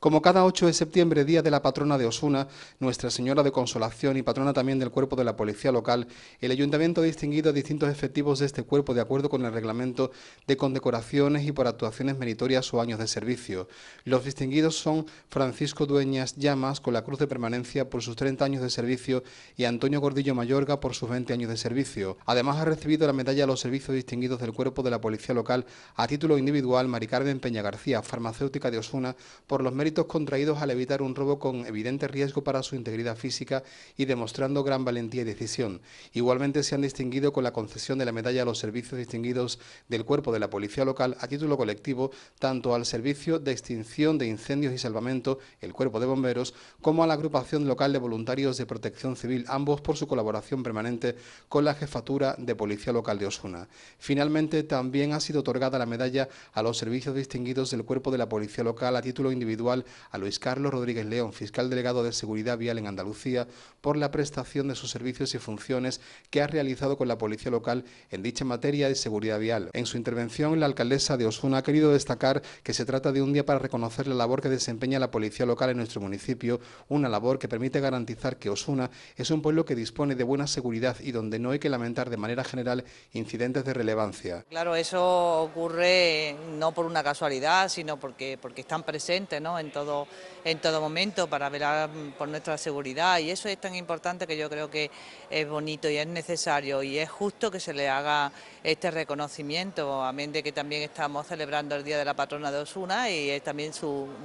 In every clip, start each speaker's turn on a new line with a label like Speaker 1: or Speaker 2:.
Speaker 1: Como cada 8 de septiembre, día de la patrona de Osuna, Nuestra Señora de Consolación y patrona también del cuerpo de la policía local, el ayuntamiento ha distinguido a distintos efectivos de este cuerpo de acuerdo con el reglamento de condecoraciones y por actuaciones meritorias o años de servicio. Los distinguidos son Francisco Dueñas Llamas con la cruz de permanencia por sus 30 años de servicio y Antonio Gordillo Mayorga por sus 20 años de servicio. Además ha recibido la medalla a los servicios distinguidos del cuerpo de la policía local a título individual Maricarmen Peña García, farmacéutica de Osuna, por los méritos contraídos al evitar un robo con evidente riesgo para su integridad física y demostrando gran valentía y decisión. Igualmente se han distinguido con la concesión de la medalla a los servicios distinguidos del cuerpo de la Policía Local a título colectivo, tanto al Servicio de Extinción de Incendios y Salvamento, el Cuerpo de Bomberos, como a la Agrupación Local de Voluntarios de Protección Civil, ambos por su colaboración permanente con la Jefatura de Policía Local de Osuna. Finalmente, también ha sido otorgada la medalla a los servicios distinguidos del Cuerpo de la Policía Local a título individual a Luis Carlos Rodríguez León, fiscal delegado de Seguridad Vial en Andalucía, por la prestación de sus servicios y funciones que ha realizado con la Policía Local en dicha materia de seguridad vial. En su intervención, la alcaldesa de Osuna ha querido destacar que se trata de un día para reconocer la labor que desempeña la Policía Local en nuestro municipio, una labor que permite garantizar que Osuna es un pueblo que dispone de buena seguridad y donde no hay que lamentar de manera general incidentes de relevancia.
Speaker 2: Claro, eso ocurre no por una casualidad, sino porque, porque están presentes en, todo, en todo momento para velar por nuestra seguridad y eso es tan importante que yo creo que es bonito y es necesario y es justo que se le haga este reconocimiento, amén de que también estamos celebrando el Día de la Patrona de Osuna y es también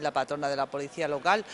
Speaker 2: la patrona de la Policía Local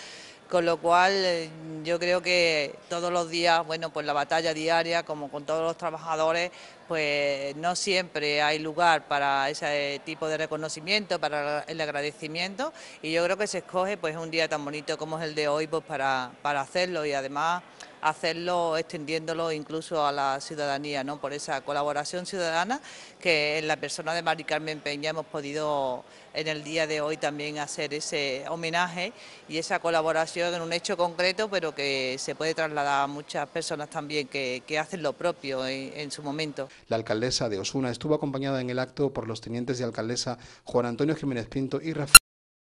Speaker 2: con lo cual eh, yo creo que todos los días, bueno, pues la batalla diaria, como con todos los trabajadores, pues no siempre hay lugar para ese tipo de reconocimiento, para el agradecimiento y yo creo que se escoge pues un día tan bonito como es el de hoy pues para, para hacerlo y además hacerlo extendiéndolo incluso a la ciudadanía, ¿no? por esa colaboración ciudadana que en la persona de Mari Carmen Peña hemos podido en el día de hoy también hacer ese homenaje y esa colaboración en un hecho concreto, pero que se puede trasladar a muchas personas también que, hacen lo propio en, en, su momento.
Speaker 1: La alcaldesa de Osuna estuvo acompañada en el acto por los tenientes de alcaldesa Juan Antonio Jiménez Pinto y Rafael.